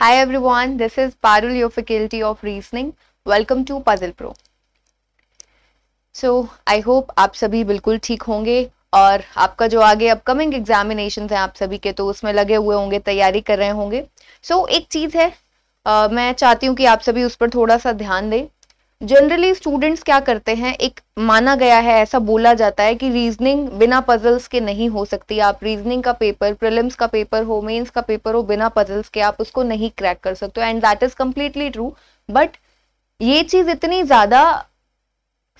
Hi everyone, this is Parul, your faculty of reasoning. Welcome to Puzzle Pro. So I hope आप सभी बिल्कुल ठीक होंगे और आपका जो आगे अपकमिंग एग्जामिनेशन है आप सभी के तो उसमें लगे हुए होंगे तैयारी कर रहे होंगे सो so, एक चीज़ है आ, मैं चाहती हूँ कि आप सभी उस पर थोड़ा सा ध्यान दें जनरली स्टूडेंट्स क्या करते हैं एक माना गया है ऐसा बोला जाता है कि रीजनिंग बिना पजल्स के नहीं हो सकती आप रीजनिंग का पेपर प्रिलिम्स का पेपर हो मेन्स का पेपर हो बिना पजल्स के आप उसको नहीं क्रैक कर सकते हो and that is completely true but ये चीज इतनी ज्यादा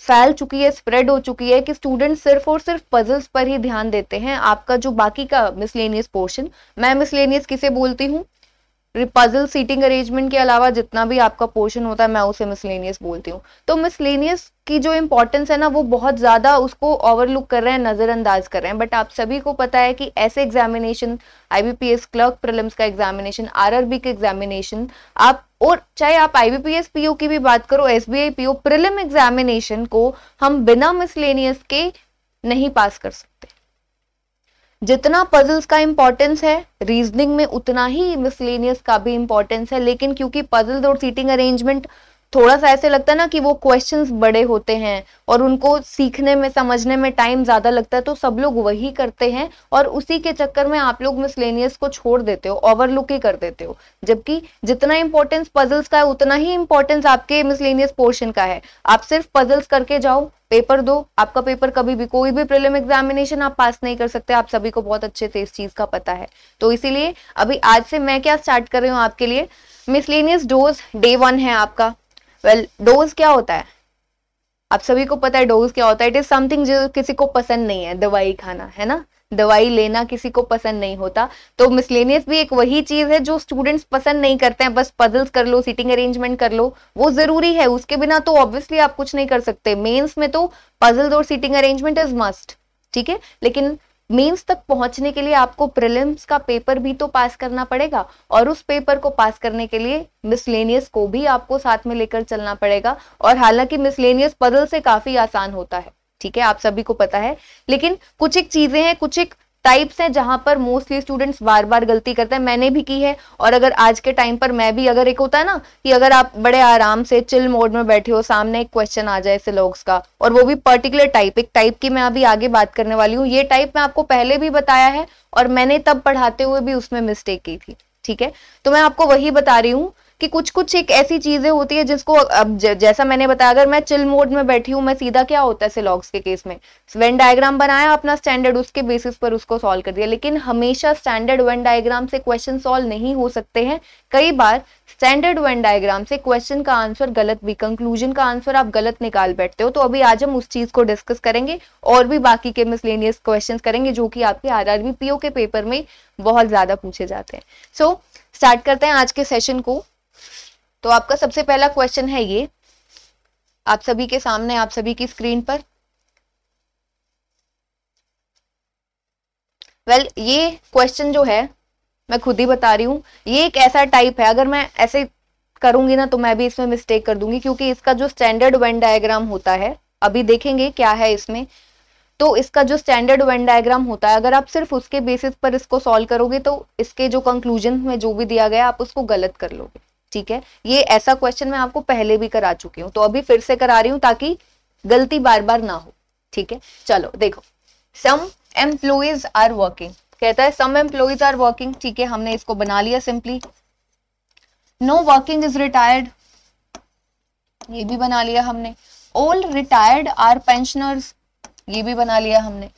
फैल चुकी है स्प्रेड हो चुकी है कि स्टूडेंट सिर्फ और सिर्फ पजल्स पर ही ध्यान देते हैं आपका जो बाकी का मिसलेनियस पोर्शन मैं मिसलेनियस किसे बोलती हूँ रिपजल सीटिंग अरेंजमेंट के अलावा जितना भी आपका पोर्शन होता है मैं उसे मिसलेनियस बोलती हूँ तो मिसलेनियस की जो इम्पोर्टेंस है ना वो बहुत ज़्यादा उसको ओवरलुक कर रहे हैं नज़रअंदाज कर रहे हैं बट आप सभी को पता है कि ऐसे एग्जामिनेशन आईबीपीएस क्लर्क प्रिलिम्स का एग्जामिनेशन आरआरबी के एग्जामिनेशन आप और चाहे आप आईबीपीएस पीओ की भी बात करो एसबीआई पीओ प्रिलिम एग्जामिनेशन को हम बिना मिसलेनियस के नहीं पास कर सकते जितना पजल्स का इम्पोर्टेंस है रीजनिंग में उतना ही मिसलेनियस का भी इम्पोर्टेंस है लेकिन क्योंकि पजल्स और सीटिंग अरेंजमेंट थोड़ा सा ऐसे लगता है ना कि वो क्वेश्चंस बड़े होते हैं और उनको सीखने में समझने में टाइम ज़्यादा लगता है तो सब लोग वही करते हैं और उसी के चक्कर में आप लोग मिसलेनियस को छोड़ देते हो ओवरलुक ही कर देते हो जबकि जितना इंपॉर्टेंस पजल्स का है उतना ही इंपॉर्टेंस आपके मिसलेनियस पोर्शन का है आप सिर्फ पजल्स करके जाओ पेपर दो आपका पेपर कभी भी कोई भी प्रिलिम एग्जामिनेशन आप पास नहीं कर सकते आप सभी को बहुत अच्छे से इस चीज़ का पता है तो इसीलिए अभी आज से मैं क्या स्टार्ट कर रही हूँ आपके लिए मिसलेनियस डोज डे वन है आपका वेल डोज क्या होता है आप सभी को पता है डोज क्या होता है इट इज समथिंग जो किसी को पसंद नहीं है दवाई खाना है ना दवाई लेना किसी को पसंद नहीं होता तो मिसलेनियस भी एक वही चीज है जो स्टूडेंट्स पसंद नहीं करते हैं बस पजल्स कर लो सीटिंग अरेंजमेंट कर लो वो जरूरी है उसके बिना तो ऑब्वियसली आप कुछ नहीं कर सकते मेंस में तो पजल्स और सीटिंग अरेंजमेंट इज मस्ट ठीक है लेकिन मेंस तक पहुंचने के लिए आपको प्रिलिम्स का पेपर भी तो पास करना पड़ेगा और उस पेपर को पास करने के लिए मिसलेनियस को भी आपको साथ में लेकर चलना पड़ेगा और हालांकि मिसलेनियस पदल से काफी आसान होता है ठीक है आप सभी को पता है लेकिन कुछ एक चीजें हैं कुछ एक टाइप्स हैं जहां पर मोस्टली स्टूडेंट्स बार बार गलती करते हैं मैंने भी की है और अगर आज के टाइम पर मैं भी अगर एक होता है ना कि अगर आप बड़े आराम से चिल मोड में बैठे हो सामने एक क्वेश्चन आ जाए सिलोग्स का और वो भी पर्टिकुलर टाइप एक टाइप की मैं अभी आगे बात करने वाली हूँ ये टाइप मैं आपको पहले भी बताया है और मैंने तब पढ़ाते हुए भी उसमें मिस्टेक की थी ठीक है तो मैं आपको वही बता रही हूँ कि कुछ कुछ एक ऐसी चीज़ें होती है जिसको अब जैसा मैंने बताया अगर मैं चिल मोड में बैठी हूँ मैं सीधा क्या होता है सिलॉग्स के केस में वेन डायग्राम बनाया अपना स्टैंडर्ड उसके बेसिस पर उसको सॉल्व कर दिया लेकिन हमेशा स्टैंडर्ड वेन डायग्राम से क्वेश्चन सॉल्व नहीं हो सकते हैं कई बार स्टैंडर्ड वेन डायग्राम से क्वेश्चन का आंसर गलत भी कंक्लूजन का आंसर आप गलत निकाल बैठते हो तो अभी आज हम उस चीज को डिस्कस करेंगे और भी बाकी के मिसलेनियस क्वेश्चन करेंगे जो कि आपके आर आरबी पीओ के पेपर में बहुत ज्यादा पूछे जाते हैं सो so, स्टार्ट करते हैं आज के सेशन को तो आपका सबसे पहला क्वेश्चन है ये आप सभी के सामने आप सभी की स्क्रीन पर वेल well, ये क्वेश्चन जो है मैं खुद ही बता रही हूं ये एक ऐसा टाइप है अगर मैं ऐसे करूंगी ना तो मैं भी इसमें मिस्टेक कर दूंगी क्योंकि इसका जो स्टैंडर्ड वेन डायग्राम होता है अभी देखेंगे क्या है इसमें तो इसका जो स्टैंडर्ड वेन डायग्राम होता है अगर आप सिर्फ उसके बेसिस पर इसको सॉल्व करोगे तो इसके जो कंक्लूजन में जो भी दिया गया आप उसको गलत कर लोगे ठीक है ये ऐसा क्वेश्चन मैं आपको पहले भी करा चुकी हूँ तो अभी फिर से करा रही हूँ ताकि गलती बार बार ना हो ठीक है चलो देखो सम एम्प्लॉइज आर वर्किंग कहता है सम एम्प्लॉइज आर वर्किंग ठीक है हमने इसको बना लिया simply no working is retired ये भी बना लिया हमने ऑल रिटायर्ड आर पेंशनर्स ये भी बना लिया हमने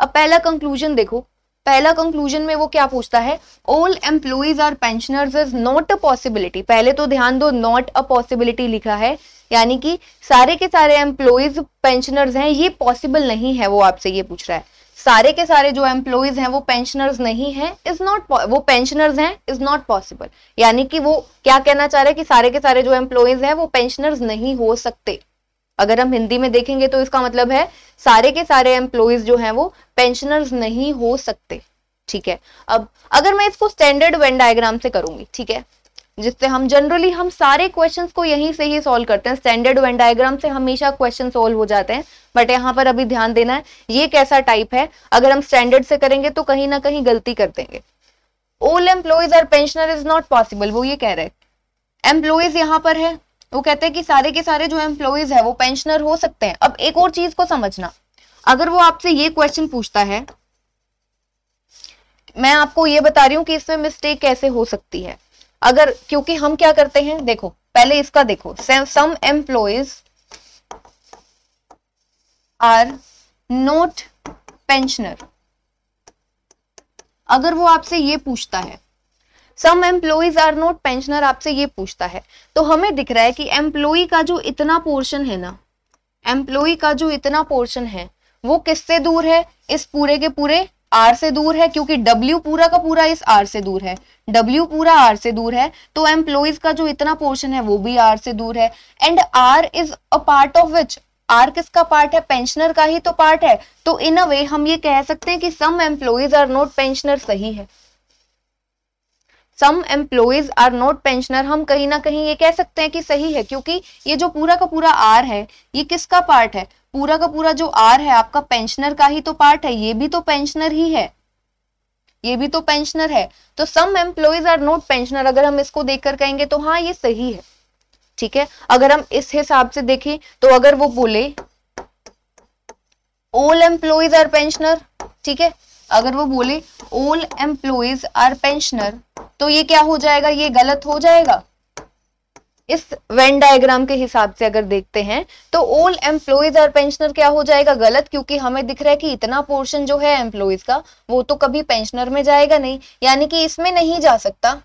अब पहला कंक्लूजन देखो पहला कंक्लूजन में वो क्या पूछता है all employees are pensioners is not a possibility पहले तो ध्यान दो नॉट अ पॉसिबिलिटी लिखा है यानी कि सारे के सारे एम्प्लॉयज पेंशनर्स हैं ये पॉसिबल नहीं है वो आपसे ये पूछ रहा है सारे के सारे जो एम्प्लॉयज हैं वो पेंशनर्स नहीं हैं इज नॉट वो पेंशनर्स हैं इज नॉट पॉसिबल यानी कि वो क्या कहना चाह रहे हैं कि सारे के सारे जो एम्प्लॉयज हैं वो पेंशनर्स नहीं हो सकते अगर हम हिंदी में देखेंगे तो इसका मतलब है सारे के सारे एम्प्लॉयज जो हैं वो पेंशनर्स नहीं हो सकते ठीक है अब अगर मैं इसको स्टैंडर्ड वेन डायग्राम से करूंगी ठीक है जिससे हम जनरली हम सारे क्वेश्चंस को यहीं से ही सॉल्व करते हैं स्टैंडर्ड वेन डायग्राम से हमेशा क्वेश्चन सोल्व हो जाते हैं बट यहाँ पर अभी ध्यान देना है ये कैसा टाइप है अगर हम स्टैंडर्ड से करेंगे तो कहीं ना कहीं गलती कर देंगे ओल्ड एम्प्लॉयज और पेंशनर इज नॉट पॉसिबल वो ये कह रहे हैं एम्प्लॉयज यहाँ पर है वो कहते हैं कि सारे के सारे जो एम्प्लॉयज है वो पेंशनर हो सकते हैं अब एक और चीज को समझना अगर वो आपसे ये क्वेश्चन पूछता है मैं आपको ये बता रही हूं कि इसमें मिस्टेक कैसे हो सकती है अगर क्योंकि हम क्या करते हैं देखो पहले इसका देखो some employees are not pensioner अगर वो आपसे ये पूछता है some employees are not pensioner आपसे ये पूछता है तो हमें दिख रहा है कि एम्प्लॉय का जो इतना पोर्शन है ना एम्प्लॉय का जो इतना पोर्शन है वो किससे दूर है इस पूरे के पूरे आर से दूर है क्योंकि डब्ल्यू पूरा का पूरा इस आर से दूर है डब्ल्यू पूरा आर से दूर है तो एम्प्लॉयज का जो इतना पोर्शन है वो भी आर से दूर है and R is a part of which R किसका पार्ट है पेंशनर का ही तो पार्ट है तो इन अ वे हम ये कह सकते हैं कि some employees are not pensioner सही है some employees are not pensioner हम कहीं ना कहीं ये कह सकते हैं कि सही है क्योंकि ये जो पूरा का पूरा आर है ये किसका पार्ट है पूरा का पूरा जो आर है आपका पेंशनर का ही तो पार्ट है ये भी तो पेंशनर ही है ये भी तो पेंशनर है तो some employees are not pensioner अगर हम इसको देखकर कहेंगे तो हाँ ये सही है ठीक है अगर हम इस हिसाब से देखें तो अगर वो बोले ऑल एम्प्लॉयज आर पेंशनर ठीक है अगर वो बोले ऑल एम्प्लॉइज आर पेंशनर तो ये क्या हो जाएगा ये गलत हो जाएगा इस वेन डायग्राम के हिसाब से अगर देखते हैं तो ऑल एम्प्लॉयज और पेंशनर क्या हो जाएगा गलत क्योंकि हमें दिख रहा है कि इतना पोर्शन जो है एम्प्लॉयज का वो तो कभी पेंशनर में जाएगा नहीं यानी कि इसमें नहीं जा सकता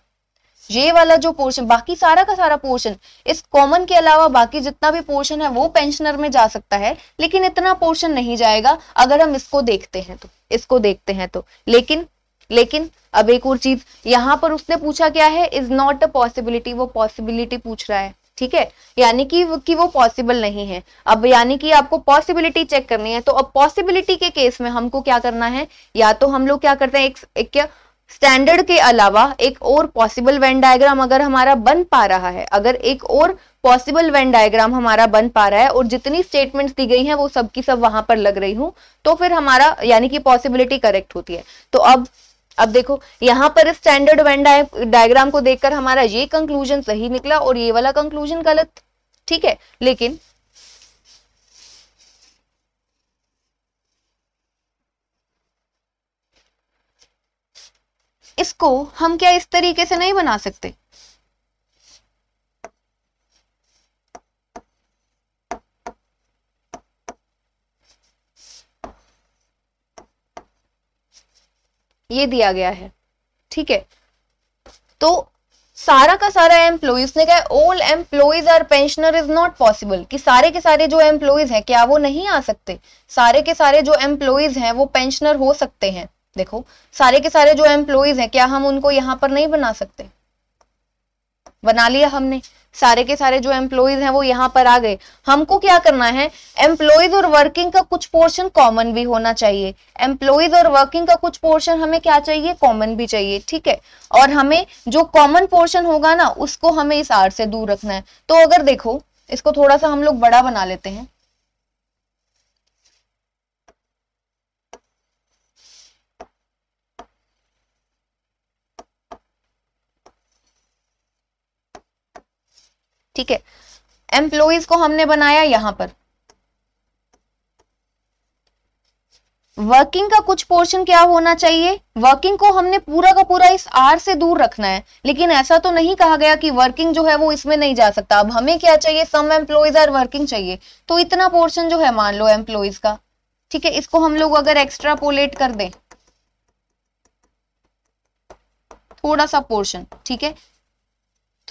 ये वाला जो पोर्शन बाकी सारा का सारा पोर्शन इस कॉमन के अलावा बाकी जितना भी पोर्शन है वो पेंशनर में जा सकता है लेकिन इतना पोर्शन नहीं जाएगा अगर हम इसको देखते हैं तो इसको देखते हैं तो लेकिन लेकिन अब एक और चीज यहाँ पर उसने पूछा क्या है इज नॉट अ पॉसिबिलिटी वो पॉसिबिलिटी पूछ रहा है ठीक है यानी कि कि वो पॉसिबल नहीं है अब यानी कि आपको पॉसिबिलिटी चेक करनी है तो अब पॉसिबिलिटी के केस में हमको क्या करना है या तो हम लोग क्या करते हैं एक, एक क्या स्टैंडर्ड के अलावा एक और पॉसिबल वेन डायग्राम अगर हमारा बन पा रहा है अगर एक और पॉसिबल वेन डायग्राम हमारा बन पा रहा है और जितनी स्टेटमेंट्स दी गई हैं वो सब की सब वहां पर लग रही हूं तो फिर हमारा यानी कि पॉसिबिलिटी करेक्ट होती है तो अब अब देखो यहाँ पर स्टैंडर्ड वेन डायग्राम को देखकर हमारा ये कंक्लूजन सही निकला और ये वाला कंक्लूजन गलत ठीक है लेकिन इसको हम क्या इस तरीके से नहीं बना सकते ये दिया गया है ठीक है तो सारा का सारा एम्प्लॉज ने कहा all employees are pensioner is not possible कि सारे के सारे जो एम्प्लॉयज हैं क्या वो नहीं आ सकते सारे के सारे जो एम्प्लॉयज हैं वो पेंशनर हो सकते हैं देखो सारे के सारे जो एम्प्लॉयज हैं क्या हम उनको यहां पर नहीं बना सकते बना लिया हमने सारे के सारे जो एम्प्लॉयज हैं वो यहाँ पर आ गए हमको क्या करना है एम्प्लॉयज और वर्किंग का कुछ पोर्शन कॉमन भी होना चाहिए एम्प्लॉयज और वर्किंग का कुछ पोर्शन हमें क्या चाहिए कॉमन भी चाहिए ठीक है और हमें जो कॉमन पोर्शन होगा ना उसको हमें इस आर से दूर रखना है तो अगर देखो इसको थोड़ा सा हम लोग बड़ा बना लेते हैं ठीक है एम्प्लॉइज को हमने बनाया यहां पर वर्किंग का कुछ पोर्शन क्या होना चाहिए वर्किंग को हमने पूरा का पूरा इस आर से दूर रखना है लेकिन ऐसा तो नहीं कहा गया कि वर्किंग जो है वो इसमें नहीं जा सकता अब हमें क्या चाहिए सम एम्प्लॉयज आर वर्किंग चाहिए तो इतना पोर्शन जो है मान लो एम्प्लॉयज का ठीक है इसको हम लोग अगर एक्स्ट्रा पोलेट कर दें थोड़ा सा पोर्शन ठीक है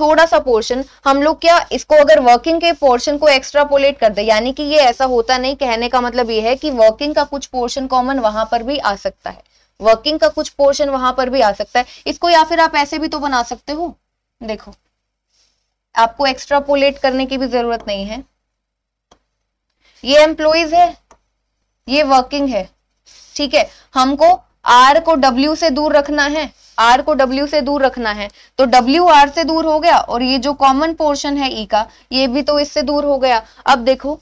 थोड़ा सा पोर्शन हम लोग क्या इसको अगर वर्किंग के पोर्शन को एक्स्ट्रापोलेट कर दे यानी कि ये ऐसा होता नहीं कहने का मतलब ये है कि वर्किंग का कुछ पोर्शन कॉमन वहां पर भी आ सकता है वर्किंग का कुछ पोर्शन वहां पर भी आ सकता है इसको या फिर आप ऐसे भी तो बना सकते हो देखो आपको एक्स्ट्रापोलेट करने की भी जरूरत नहीं है ये एम्प्लॉइज है ये वर्किंग है ठीक है हमको आर को डब्ल्यू से दूर रखना है आर को डब्ल्यू से दूर रखना है तो डब्ल्यू आर से दूर हो गया और ये जो कॉमन पोर्शन है ई e का ये भी तो इससे दूर हो गया अब देखो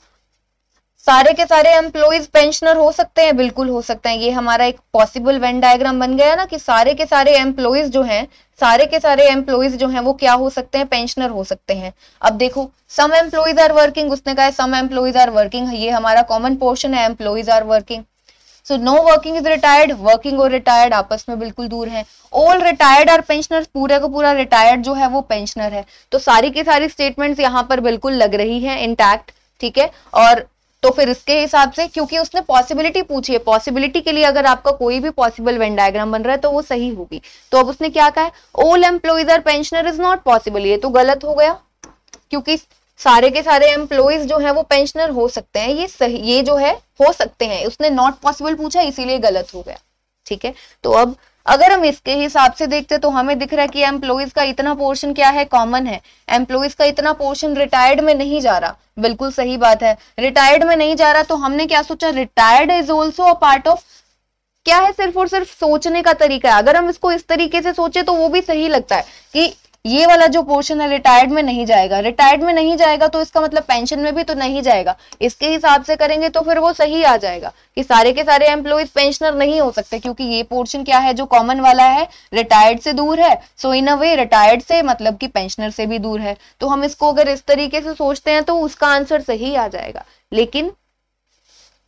सारे के सारे एम्प्लॉइज पेंशनर हो सकते हैं बिल्कुल हो सकते हैं ये हमारा एक पॉसिबल वेन डायग्राम बन गया ना कि सारे के सारे एम्प्लॉयज जो हैं सारे के सारे एम्प्लॉयज जो हैं वो क्या हो सकते हैं पेंशनर हो सकते हैं अब देखो सम एम्प्लॉइज आर वर्किंग उसने कहा सम एम्प्लॉइज आर वर्किंग ये हमारा कॉमन पोर्शन है employees are working so no working is retired working और रिटायर्ड आपस में बिल्कुल दूर है ऑल रिटायर्ड आर पेंशनर पूरे को पूरा रिटायर्ड जो है वो पेंशनर है तो सारी की सारी स्टेटमेंट यहाँ पर बिल्कुल लग रही है इंटैक्ट ठीक है और तो फिर इसके हिसाब से क्योंकि उसने पॉसिबिलिटी पूछी है पॉसिबिलिटी के लिए अगर आपका कोई भी पॉसिबल वेन डायग्राम बन रहा है तो वो सही होगी तो अब उसने क्या कहा all employees are pensioner is not possible ये तो गलत हो गया क्योंकि सारे के सारे एम्प्लॉयज जो है वो पेंशनर हो सकते हैं ये सही ये जो है हो सकते हैं उसने नॉट पॉसिबल पूछा इसीलिए गलत हो गया ठीक है तो अब अगर हम इसके हिसाब से देखते तो हमें दिख रहा है कि एम्प्लॉयज का इतना पोर्शन क्या है कॉमन है एम्प्लॉयज का इतना पोर्शन रिटायर्ड में नहीं जा रहा बिल्कुल सही बात है रिटायर्ड में नहीं जा रहा तो हमने क्या सोचा retired is also a part of क्या है सिर्फ और सिर्फ सोचने का तरीका है अगर हम इसको इस तरीके से सोचे तो वो भी सही लगता है कि ये वाला जो पोर्शन है रिटायर्ड में नहीं जाएगा रिटायर्ड में नहीं जाएगा तो इसका मतलब पेंशन में भी तो नहीं जाएगा इसके हिसाब से करेंगे तो फिर वो सही आ जाएगा कि सारे के सारे एम्प्लॉयज पेंशनर नहीं हो सकते क्योंकि ये पोर्शन क्या है जो कॉमन वाला है रिटायर्ड से दूर है सो इन अ वे रिटायर्ड से मतलब कि पेंशनर से भी दूर है तो हम इसको अगर इस तरीके से सोचते हैं तो उसका आंसर सही आ जाएगा लेकिन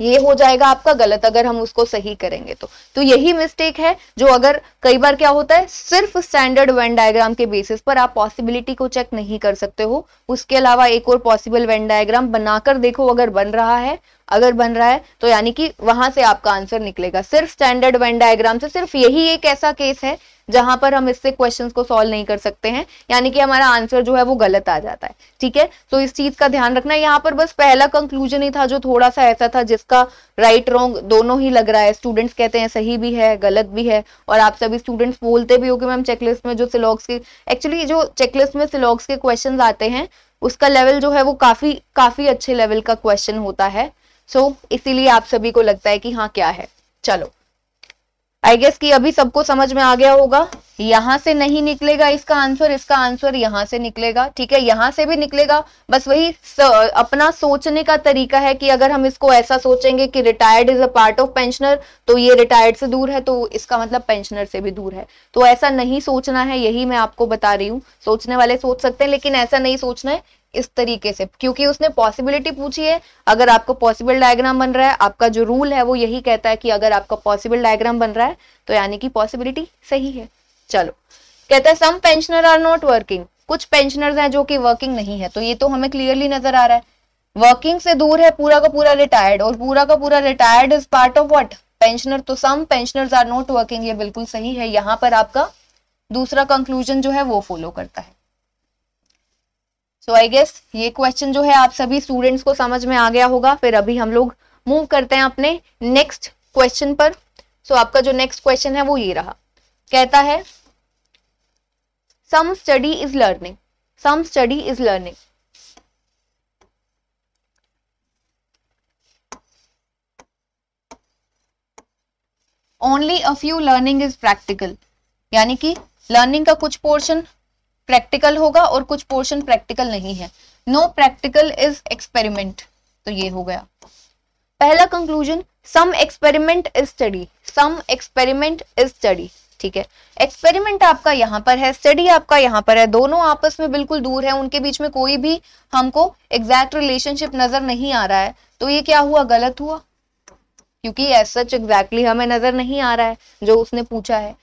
ये हो जाएगा आपका गलत अगर हम उसको सही करेंगे तो तो यही मिस्टेक है जो अगर कई बार क्या होता है सिर्फ स्टैंडर्ड वेन डायग्राम के बेसिस पर आप पॉसिबिलिटी को चेक नहीं कर सकते हो उसके अलावा एक और पॉसिबल वेन डायग्राम बनाकर देखो अगर बन रहा है अगर बन रहा है तो यानी कि वहां से आपका आंसर निकलेगा सिर्फ स्टैंडर्ड वेन डायग्राम से सिर्फ यही एक ऐसा केस है जहां पर हम इससे क्वेश्चन को सॉल्व नहीं कर सकते हैं यानी कि हमारा आंसर जो है वो गलत आ जाता है ठीक है तो इस चीज का ध्यान रखना यहाँ पर बस पहला कंक्लूजन ही था जो थोड़ा सा ऐसा था जिसका राइट रॉन्ग दोनों ही लग रहा है स्टूडेंट्स कहते हैं सही भी है गलत भी है और आप सभी स्टूडेंट्स बोलते भी हो कि मैम चेकलिस्ट में जो सिलॉग्स के एक्चुअली जो चेकलिस्ट में सिलॉग्स के क्वेश्चन आते हैं उसका लेवल जो है वो काफी काफी अच्छे लेवल का क्वेश्चन होता है सो so, इसीलिए आप सभी को लगता है कि हाँ क्या है चलो आई गेस कि अभी सबको समझ में आ गया होगा यहां से नहीं निकलेगा इसका आंसर इसका आंसर यहां से निकलेगा ठीक है यहां से भी निकलेगा बस वही स, अपना सोचने का तरीका है कि अगर हम इसको ऐसा सोचेंगे कि retired is a part of pensioner तो ये रिटायर्ड से दूर है तो इसका मतलब पेंशनर से भी दूर है तो ऐसा नहीं सोचना है यही मैं आपको बता रही हूँ सोचने वाले सोच सकते हैं लेकिन ऐसा नहीं सोचना है इस तरीके से क्योंकि उसने पॉसिबिलिटी पूछी है अगर आपको पॉसिबल डायग्राम बन रहा है आपका जो रूल है वो यही कहता है कि अगर आपका पॉसिबल डायग्राम बन रहा है तो यानी कि पॉसिबिलिटी सही है चलो कहता है some pensioner are not working कुछ पेंशनर्स हैं जो कि वर्किंग नहीं है तो ये तो हमें क्लियरली नजर आ रहा है वर्किंग से दूर है पूरा का पूरा रिटायर्ड और पूरा का पूरा retired is part of what pensioner तो some pensioners are not working ये बिल्कुल सही है यहाँ पर आपका दूसरा कंक्लूजन जो है वो फॉलो करता है सो आई गेस ये क्वेश्चन जो है आप सभी स्टूडेंट्स को समझ में आ गया होगा फिर अभी हम लोग मूव करते हैं अपने नेक्स्ट क्वेश्चन पर सो so, आपका जो नेक्स्ट क्वेश्चन है वो ये रहा कहता है some study is learning some study is learning only a few learning is practical यानी कि लर्निंग का कुछ पोर्शन प्रैक्टिकल होगा और कुछ पोर्शन प्रैक्टिकल नहीं है नो प्रैक्टिकल इज एक्सपेरिमेंट तो ये हो गया पहला conclusion some experiment is study some experiment is study ठीक है एक्सपेरिमेंट आपका यहां पर है स्टडी आपका यहां पर है दोनों आपस में बिल्कुल दूर है उनके बीच में कोई भी हमको एग्जैक्ट रिलेशनशिप नजर नहीं आ रहा है तो ये क्या हुआ गलत हुआ क्योंकि एज सच एग्जैक्टली हमें नजर नहीं आ रहा है जो उसने पूछा है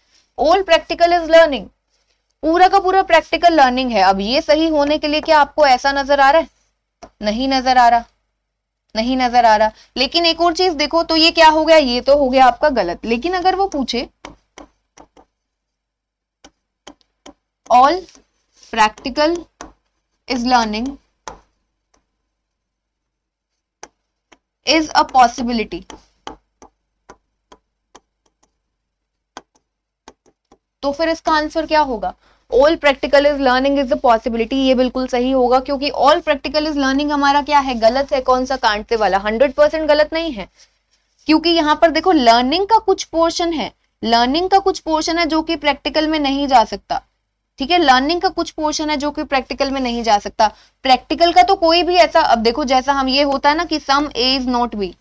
ओल्ड प्रैक्टिकल इज लर्निंग पूरा का पूरा प्रैक्टिकल लर्निंग है अब ये सही होने के लिए क्या आपको ऐसा नजर आ रहा है नहीं नजर आ रहा नहीं नजर आ रहा लेकिन एक और चीज देखो तो ये क्या हो गया ये तो हो गया आपका गलत लेकिन अगर वो पूछे all practical is learning is a possibility तो फिर इसका आंसर क्या होगा all practical is learning is the possibility ये बिल्कुल सही होगा क्योंकि ऑल प्रैक्टिकल इज लर्निंग हमारा क्या है गलत है कौन सा कांटते वाला हंड्रेड परसेंट गलत नहीं है क्योंकि यहाँ पर देखो लर्निंग का कुछ पोर्शन है लर्निंग का कुछ पोर्शन है जो कि प्रैक्टिकल में नहीं जा सकता ठीक है लर्निंग का कुछ पोर्शन है जो कि प्रैक्टिकल में नहीं जा सकता प्रैक्टिकल का तो कोई भी ऐसा अब देखो जैसा हम ये होता है ना कि some A is not B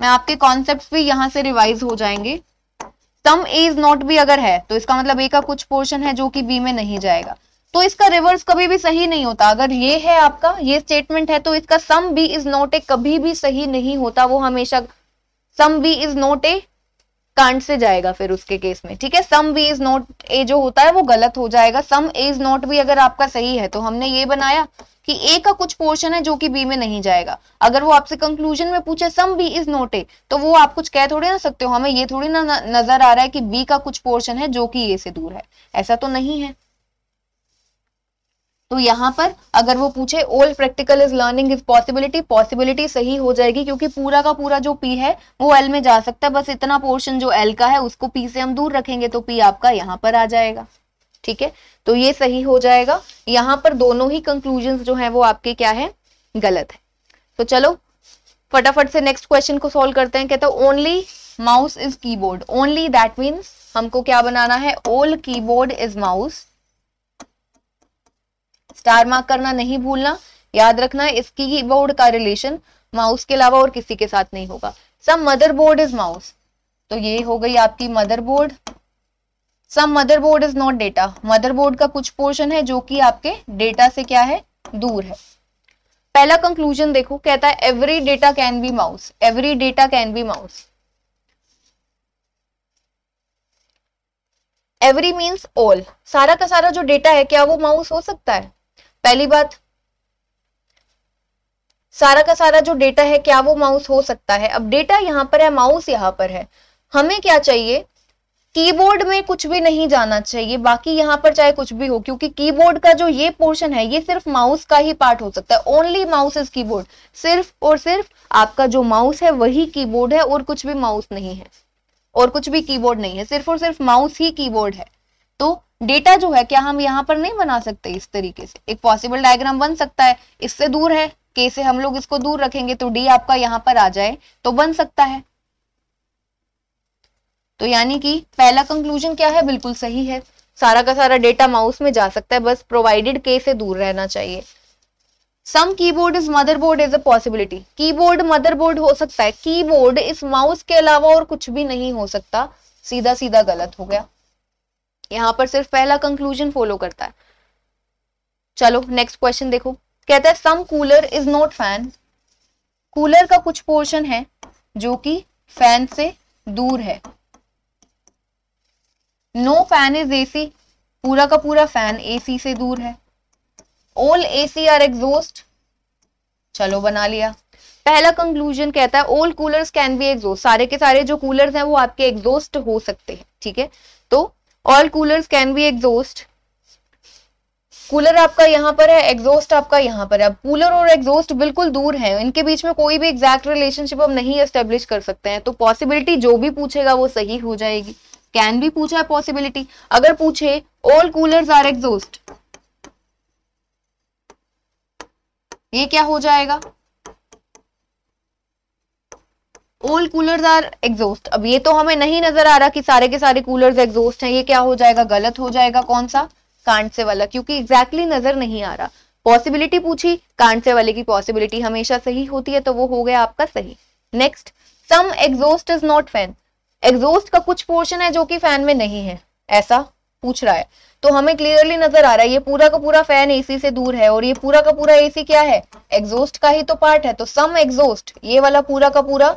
मैं आपके कॉन्सेप्ट भी यहां से रिवाइज हो जाएंगे some A is not B अगर है तो इसका मतलब ए का कुछ पोर्शन है जो कि बी में नहीं जाएगा तो इसका रिवर्स कभी भी सही नहीं होता अगर ये है आपका ये स्टेटमेंट है तो इसका some B is not A कभी भी सही नहीं होता वो हमेशा some B is not A कांड से जाएगा फिर उसके केस में ठीक है some B is not A जो होता है वो गलत हो जाएगा सम ए इज नॉट भी अगर आपका सही है तो हमने ये बनाया कि ए का कुछ पोर्शन है जो कि बी में नहीं जाएगा अगर वो आपसे कंक्लूजन में पूछे some B is not A तो वो आप कुछ कह थोड़े ना सकते हो हमें ये थोड़ी ना नजर आ रहा है कि बी का कुछ पोर्शन है जो कि ए से दूर है ऐसा तो नहीं है तो यहाँ पर अगर वो पूछे all practical is learning is possibility possibility सही हो जाएगी क्योंकि पूरा का पूरा जो पी है वो एल में जा सकता है बस इतना पोर्शन जो एल का है उसको पी से हम दूर रखेंगे तो पी आपका यहाँ पर आ जाएगा ठीक है तो ये सही हो जाएगा यहाँ पर दोनों ही कंक्लूजन जो है वो आपके क्या है गलत है तो चलो फटाफट से नेक्स्ट क्वेश्चन को सोल्व करते हैं कहते only mouse is keyboard only that means हमको क्या बनाना है all keyboard is mouse star mark करना नहीं भूलना याद रखना इसकी कीबोर्ड का रिलेशन माउस के अलावा और किसी के साथ नहीं होगा some motherboard is mouse तो ये हो गई आपकी motherboard some motherboard is not data motherboard का कुछ पोर्शन है जो कि आपके डेटा से क्या है दूर है पहला कंक्लूजन देखो कहता है every data can be mouse every data can be mouse every means all सारा का सारा जो डेटा है क्या वो माउस हो सकता है पहली बात सारा का सारा जो डेटा है क्या वो माउस हो सकता है अब डेटा यहां पर है माउस यहां पर है हमें क्या चाहिए कीबोर्ड में कुछ भी नहीं जाना चाहिए बाकी यहां पर चाहे कुछ भी हो क्योंकि कीबोर्ड का जो ये पोर्शन है ये सिर्फ माउस का ही पार्ट हो सकता है ओनली माउस इज कीबोर्ड सिर्फ और सिर्फ आपका जो माउस है वही कीबोर्ड है और कुछ भी माउस नहीं है और कुछ भी कीबोर्ड नहीं है सिर्फ और सिर्फ माउस ही कीबोर्ड है तो डेटा जो है क्या हम यहाँ पर नहीं बना सकते इस तरीके से एक पॉसिबल डायग्राम बन सकता है इससे दूर है के से हम लोग इसको दूर रखेंगे तो डी आपका यहाँ पर आ जाए तो बन सकता है तो यानी कि पहला कंक्लूजन क्या है बिल्कुल सही है सारा का सारा डेटा माउस में जा सकता है बस प्रोवाइडेड के से दूर रहना चाहिए some keyboard is motherboard is a possibility keyboard board हो सकता है कीबोर्ड इस माउस के अलावा और कुछ भी नहीं हो सकता सीधा सीधा गलत हो गया यहाँ पर सिर्फ पहला कंक्लूजन फॉलो करता है चलो नेक्स्ट क्वेश्चन देखो कहता है some cooler is not fan cooler का कुछ पोर्शन है जो कि फैन से दूर है नो फैन इज एसी पूरा का पूरा फैन एसी से दूर है ऑल एसी आर एग्जोस्ट चलो बना लिया पहला कंक्लूजन कहता है all coolers can be exhaust सारे के सारे जो कूलर्स हैं वो आपके एग्जोस्ट हो सकते हैं ठीक है तो all cooler can be exhaust cooler आपका यहाँ पर है एग्जोस्ट आपका यहाँ पर है कूलर और एग्जोस्ट बिल्कुल दूर हैं इनके बीच में कोई भी एग्जैक्ट रिलेशनशिप हम नहीं एस्टेब्लिश कर सकते हैं तो पॉसिबिलिटी जो भी पूछेगा वो सही हो जाएगी कैन भी पूछा है पॉसिबिलिटी अगर पूछे ऑल कूलर्स आर एग्जोस्ट ये क्या हो जाएगा ओल्ड कूलर्स आर एग्जोस्ट अब ये तो हमें नहीं नजर आ रहा कि सारे के सारे कूलर्स एग्जोस्ट हैं ये क्या हो जाएगा गलत हो जाएगा कौन सा कांड से वाला क्योंकि एग्जैक्टली exactly नजर नहीं आ रहा पॉसिबिलिटी पूछी कांड से वाले की पॉसिबिलिटी हमेशा सही होती है तो वो हो गया आपका सही next some exhaust is not fan exhaust का कुछ पोर्शन है जो कि फैन में नहीं है ऐसा पूछ रहा है तो हमें क्लियरली नजर आ रहा है ये पूरा का पूरा फैन एसी से दूर है और ये पूरा का पूरा एसी क्या है एग्जोस्ट का ही तो पार्ट है तो सम एग्जोस्ट ये वाला पूरा का पूरा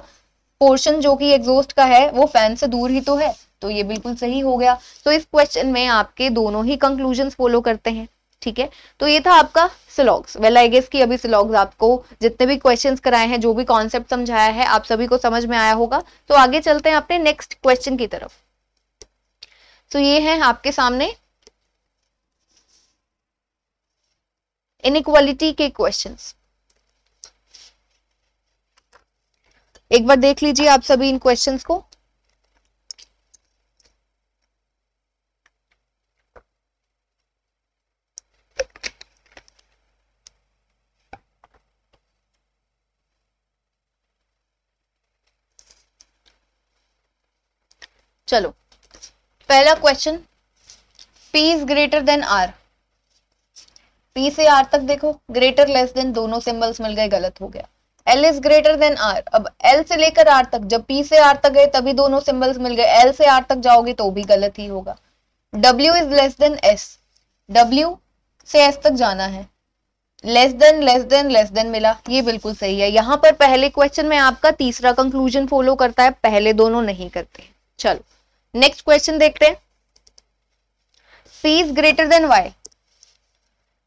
पोर्शन जो कि एग्जोस्ट का है वो फैन से दूर ही तो है तो ये बिल्कुल सही हो गया तो इस क्वेश्चन में आपके दोनों ही कंक्लूजन फॉलो करते हैं ठीक है तो ये था आपका सिलॉग्स वेल आई गेस की अभी सिलॉग्स आपको जितने भी क्वेश्चंस कराए हैं जो भी कॉन्सेप्ट समझाया है आप सभी को समझ में आया होगा तो आगे चलते हैं अपने नेक्स्ट क्वेश्चन की तरफ तो ये है आपके सामने इनक्वालिटी के क्वेश्चंस एक बार देख लीजिए आप सभी इन क्वेश्चंस को चलो पहला question P is greater than R P से R तक देखो ग्रेटर लेस देन दोनों सिंबल्स मिल गए गलत हो गया L is greater than R अब एल से लेकर आर तक जब पी से आर तक गए तभी दोनों सिंबल्स मिल गए एल से आर तक जाओगे तो भी गलत ही होगा W is less than S W से एस तक जाना है less than less than less than मिला ये बिल्कुल सही है यहां पर पहले क्वेश्चन में आपका तीसरा कंक्लूजन फॉलो करता है पहले दोनों नहीं करते चलो नेक्स्ट क्वेश्चन देखते हैं C is greater than Y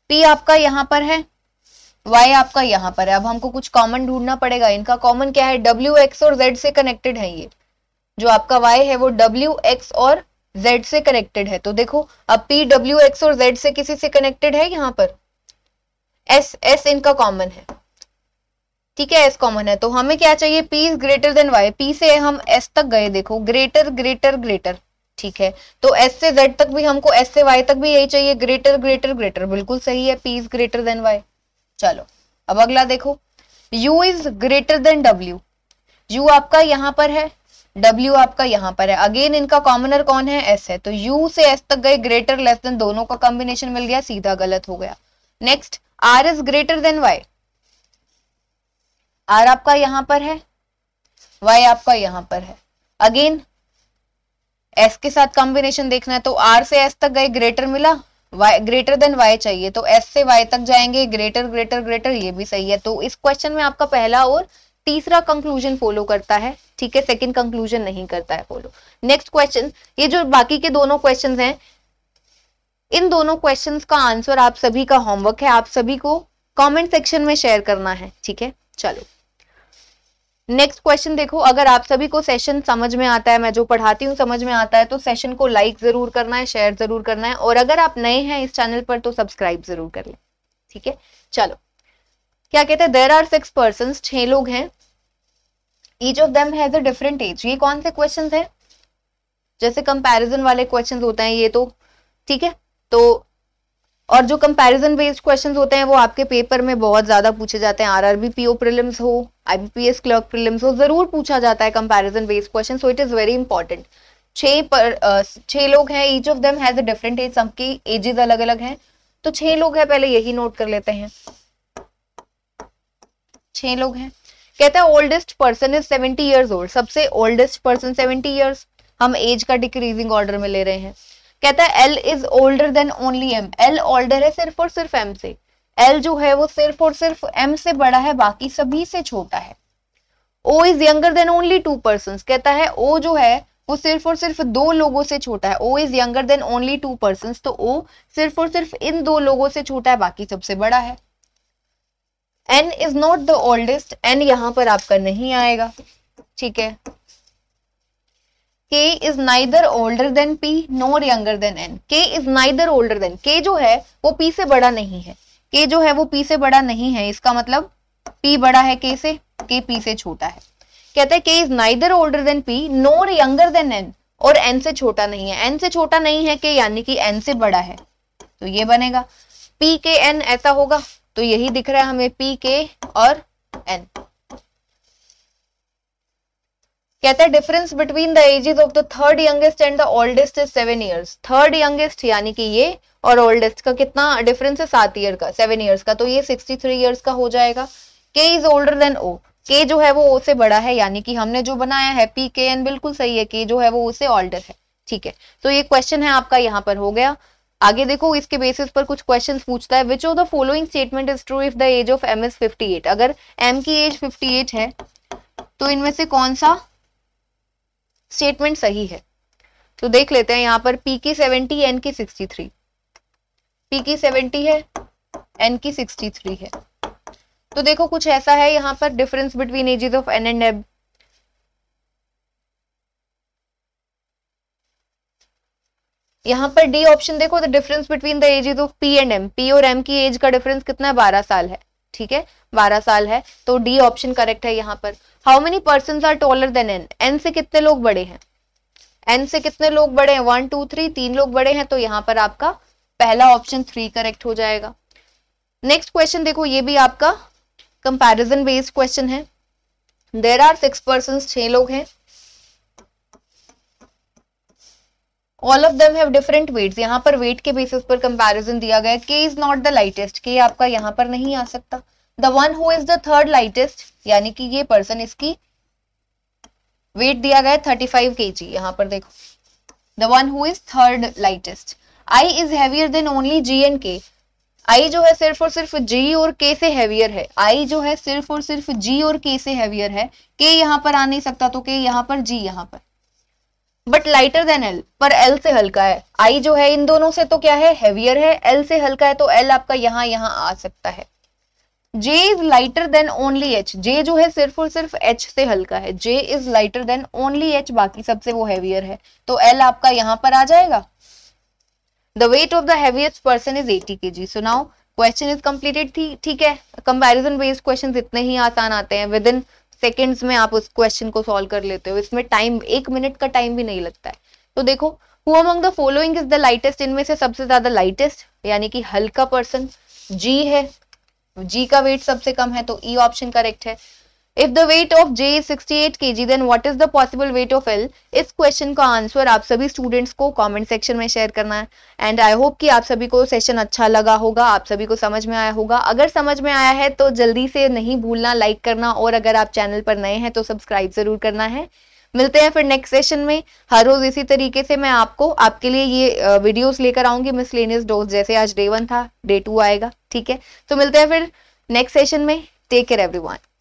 P आपका यहां पर है वाई आपका यहाँ पर है अब हमको कुछ कॉमन ढूंढना पड़ेगा इनका कॉमन क्या है डब्ल्यू एक्स और जेड से कनेक्टेड है ये जो आपका वाई है वो डब्ल्यू एक्स और जेड से कनेक्टेड है तो देखो अब पी डब्ल्यू एक्स और जेड से किसी से कनेक्टेड है यहाँ पर एस एस इनका कॉमन है ठीक है एस कॉमन है तो हमें क्या चाहिए P is greater than Y P से हम एस तक गए देखो ग्रेटर ग्रेटर ग्रेटर ठीक है तो एस से जेड तक भी हमको एस से वाई तक भी यही चाहिए ग्रेटर ग्रेटर ग्रेटर बिल्कुल सही है P is greater than Y चलो अब अगला देखो u is greater than w u आपका यहां पर है w आपका यहां पर है अगेन इनका कॉमनर कौन है s है तो u से s तक गए ग्रेटर लेस देन दोनों का कॉम्बिनेशन मिल गया सीधा गलत हो गया next r is greater than y r आपका यहां पर है y आपका यहां पर है अगेन s के साथ कॉम्बिनेशन देखना है तो r से s तक गए ग्रेटर मिला वाई ग्रेटर देन वाई चाहिए तो एस से वाई तक जाएंगे ग्रेटर ग्रेटर ग्रेटर ये भी सही है तो इस क्वेश्चन में आपका पहला और तीसरा कंक्लूजन फॉलो करता है ठीक है सेकंड कंक्लूजन नहीं करता है फॉलो नेक्स्ट क्वेश्चन ये जो बाकी के दोनों क्वेश्चन हैं इन दोनों क्वेश्चन का आंसर आप सभी का होमवर्क है आप सभी को कमेंट सेक्शन में शेयर करना है ठीक है चलो नेक्स्ट क्वेश्चन देखो अगर आप सभी को सेशन समझ में आता है मैं जो पढ़ाती हूँ समझ में आता है तो सेशन को लाइक जरूर करना है शेयर जरूर करना है और अगर आप नए हैं इस चैनल पर तो सब्सक्राइब जरूर कर लें ठीक है चलो क्या कहते हैं देर आर सिक्स पर्सन छह लोग हैं each of them has a different age ये कौन से क्वेश्चन है जैसे कंपेरिजन वाले क्वेश्चन होते हैं ये तो ठीक है तो और जो कंपैरिजन बेस्ड क्वेश्चंस होते हैं वो आपके पेपर में बहुत ज्यादा पूछे जाते हैं आरआरबी पीओ प्रीलिम्स हो आईबीपीएस क्लर्क प्रीलिम्स हो जरूर पूछा जाता है comparison based question so it is very important छः पर छह लोग हैं each of them has a different age सबकी एजेस अलग अलग हैं तो छह लोग हैं पहले यही नोट कर लेते हैं छह लोग हैं कहता है oldest person is seventy years old सबसे ओल्डेस्ट पर्सन सेवेंटी ईयर्स हम एज का डिक्रीजिंग ऑर्डर में ले रहे हैं कहता है L is older than only M L older है सिर्फ और सिर्फ एम से एल जो है वो सिर्फ और सिर्फ एम से बड़ा है बाकी सभी से छोटा है O is younger than only two person कहता है ओ जो है वो सिर्फ और सिर्फ दो लोगों से छोटा है O is younger than only two person तो ओ सिर्फ और सिर्फ इन दो लोगों से छोटा है बाकी सबसे बड़ा है N is not the oldest N यहां पर आपका नहीं आएगा ठीक है k is neither older than p nor younger than n k is neither older than k जो है वो p से बड़ा नहीं है k जो है वो p से बड़ा नहीं है इसका मतलब p बड़ा है k से k p से छोटा है कहते हैं k is neither older than p nor younger than n और n से छोटा नहीं है n से छोटा नहीं है k यानी कि n से बड़ा है तो ये बनेगा P के N ऐसा होगा तो यही दिख रहा है हमें P के और N कहता है difference between the ages of the third youngest and the oldest is seven years third youngest यानी कि ये और ओल्डेस्ट का कितना डिफरेंस है सात ईयर का सेवन ईयर्स का तो ये सिक्सटी थ्री ईयर्स का हो जाएगा के इज ओल्डर देन ओ के जो है वो ओ से बड़ा है यानी कि हमने जो बनाया है पी के एन बिल्कुल सही है के जो है वो ओ से ओल्डर है ठीक है तो ये क्वेश्चन है आपका यहाँ पर हो गया आगे देखो इसके बेसिस पर कुछ क्वेश्चंस पूछता है which of the following statement is true if the age of M is 58 अगर एम की एज 58 है तो इनमें से कौन सा स्टेटमेंट सही है तो देख लेते हैं यहाँ पर पी की सेवेंटी एन की सिक्सटी थ्री पी की सेवेंटी है एन की सिक्सटी थ्री है तो देखो कुछ ऐसा है यहाँ पर difference between ages of N and M यहाँ पर डी ऑप्शन देखो the difference between the ages of P and M P और एम की एज का डिफरेंस कितना है बारह साल है ठीक है बारह साल है तो डी ऑप्शन करेक्ट है यहाँ पर how many person are taller than N N से कितने लोग बड़े हैं एन से कितने लोग बड़े हैं वन टू थ्री तीन लोग बड़े हैं तो यहाँ पर आपका पहला ऑप्शन थ्री करेक्ट हो जाएगा नेक्स्ट क्वेश्चन देखो ये भी आपका कंपैरिजन बेस्ड क्वेश्चन है देर आर सिक्स पर्सन छह लोग हैं all of them have different weights यहाँ पर वेट के बेसिस पर कंपैरिजन दिया गया के इज नॉट द लाइटेस्ट के आपका यहाँ पर नहीं आ सकता the one who is the third lightest यानी कि ये पर्सन इसकी वेट दिया गया थर्टी फाइव के जी यहाँ पर देखो the one who is third lightest I is heavier than only G and K I जो है सिर्फ और सिर्फ जी और के से हैवियर है आई जो है सिर्फ और सिर्फ जी और के से हैवियर है के यहाँ पर आ नहीं सकता तो के यहाँ पर जी यहाँ पर बट लाइटर देन एल पर एल से हल्का है आई जो है इन दोनों से तो क्या है हैवियर है एल से हल्का है तो एल आपका यहां यहां आ सकता है J is lighter than only H J जो है सिर्फ और सिर्फ एच से हल्का है J is lighter than only H बाकी सबसे वो हैवियर है तो एल आपका यहां पर आ जाएगा the weight of the heaviest person is eighty K G सुनाओ क्वेश्चन इज कम्प्लीटेड थी ठीक है कंपेरिजन बेस्ड क्वेश्चन इतने ही आसान आते हैं विद इन सेकेंड्स में आप उस क्वेश्चन को सॉल्व कर लेते हो इसमें टाइम एक मिनट का टाइम भी नहीं लगता है तो देखो who among the following is the lightest इनमें से सबसे ज्यादा लाइटेस्ट यानी कि हल्का पर्सन जी है जी का वेट सबसे कम है तो ई ऑप्शन करेक्ट है if the weight of J is 68 kg, then what is the possible weight of इस क्वेश्चन का आंसर आप सभी स्टूडेंट्स को कॉमेंट सेक्शन में शेयर करना है एंड आई होप कि आप सभी को सेशन अच्छा लगा होगा आप सभी को समझ में आया होगा अगर समझ में आया है तो जल्दी से नहीं भूलना लाइक करना और अगर आप चैनल पर नए हैं तो सब्सक्राइब जरूर करना है मिलते हैं फिर नेक्स्ट सेशन में हर रोज इसी तरीके से मैं आपको आपके लिए ये वीडियोस लेकर आऊंगी मिसलेनियस डोज जैसे आज डे वन था डे टू आएगा ठीक है तो मिलते हैं फिर नेक्स्ट सेशन में टेक केयर एवरीवन